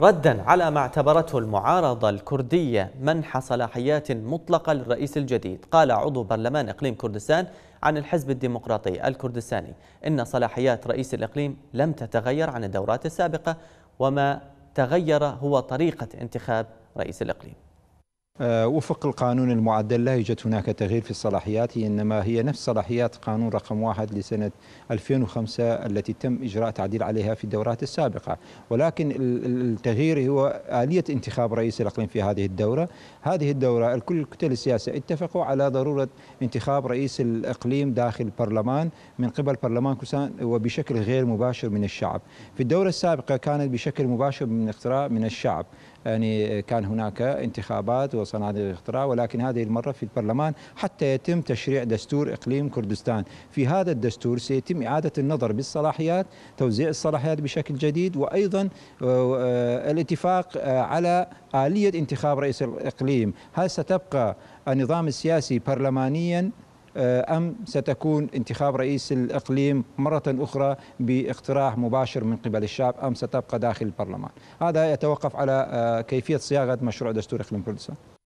ردا على ما اعتبرته المعارضة الكردية منح صلاحيات مطلقة للرئيس الجديد قال عضو برلمان إقليم كردستان عن الحزب الديمقراطي الكردستاني إن صلاحيات رئيس الإقليم لم تتغير عن الدورات السابقة وما تغير هو طريقة انتخاب رئيس الإقليم آه، وفق القانون المعدل لا يوجد هناك تغيير في الصلاحيات إنما هي نفس صلاحيات قانون رقم واحد لسنة 2005 التي تم إجراء تعديل عليها في الدورات السابقة ولكن التغيير هو آلية انتخاب رئيس الأقليم في هذه الدورة هذه الدورة الكل الكتل السياسة اتفقوا على ضرورة انتخاب رئيس الأقليم داخل البرلمان من قبل برلمان كوسان وبشكل غير مباشر من الشعب في الدورة السابقة كانت بشكل مباشر من اقتراع من الشعب يعني كان هناك انتخابات وصناديق اختراع ولكن هذه المرة في البرلمان حتى يتم تشريع دستور إقليم كردستان في هذا الدستور سيتم إعادة النظر بالصلاحيات توزيع الصلاحيات بشكل جديد وأيضا آه، آه، الاتفاق آه، على آلية انتخاب رئيس الإقليم هل ستبقى النظام السياسي برلمانيا آه، أم ستكون انتخاب رئيس الإقليم مرة أخرى باقتراح مباشر من قبل الشعب أم ستبقى داخل البرلمان هذا يتوقف على آه، كيفية صياغة مشروع دستور إقليم كردستان